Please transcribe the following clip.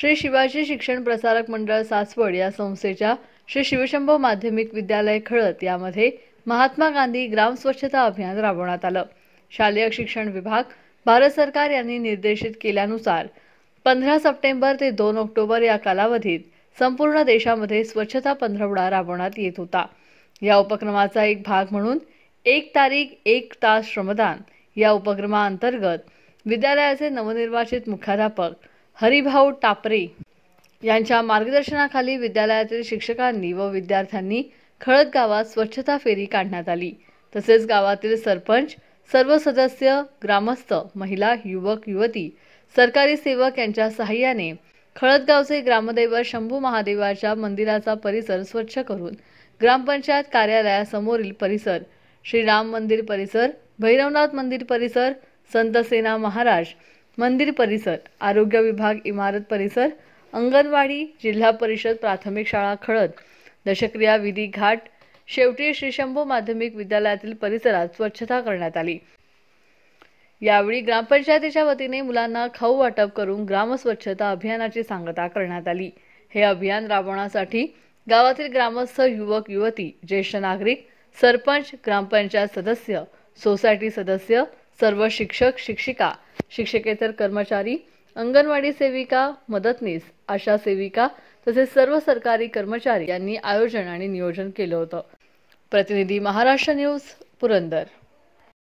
श्री शिवाजी शिक्षण प्रसारक मंडळ सासवड या संस्थेच्या श्री शिवशंभ माध्यमिक विद्यालय खळत यामध्ये महात्मा गांधी ग्राम स्वच्छता अभियान राबवण्यात आलं शालेय शिक्षण विभाग भारत सरकार यांनी निर्देशित केल्यानुसार पंधरा सप्टेंबर ते दोन ऑक्टोबर या कालावधीत संपूर्ण देशामध्ये स्वच्छता पंधरवडा राबवण्यात येत होता या उपक्रमाचा एक भाग म्हणून एक तारीख एक तास श्रमदान या उपक्रमाअंतर्गत विद्यालयाचे नवनिर्वाचित मुख्याध्यापक हरिभाऊ टापरे यांच्या मार्गदर्शनाखाली विद्यालयातील शिक्षकांनी व विद्यार्थ्यांनी खळद गावात स्वच्छता फेरी काढण्यात आली तसेच गावातील सरपंच सर्व सदस्य ग्रामस्थ महिला युवक युवती सरकारी सेवक यांच्या सहाय्याने खळदगावचे ग्रामदैवत शंभू महादेवाच्या मंदिराचा परिसर स्वच्छ करून ग्रामपंचायत कार्यालयासमोरील परिसर श्रीराम मंदिर परिसर भैरवनाथ मंदिर परिसर संत सेना महाराज मंदिर परिसर आरोग्य विभाग इमारत परिसर अंगणवाडी जिल्हा परिषद प्राथमिक शाळा खळद दशक्रिया विधी घाट शेवटी श्री शंभू माध्यमिक विद्यालयातील परिसरात स्वच्छता करण्यात आली यावेळी ग्रामपंचायतीच्या वतीने मुलांना खाऊ वाटप करून ग्रामस्वच्छता अभियानाची सांगता करण्यात आली हे अभियान राबवण्यासाठी गावातील ग्रामस्थ युवक युवती ज्येष्ठ नागरिक सरपंच ग्रामपंचायत सदस्य सोसायटी सदस्य सर्व शिक्षक शिक्षिका शिक्षकेतर कर्मचारी अंगणवाडी सेविका मदतनीस आशा सेविका तसेच सर्व सरकारी कर्मचारी यांनी आयोजन आणि नियोजन केलं होतं प्रतिनिधी महाराष्ट्र न्यूज पुरंदर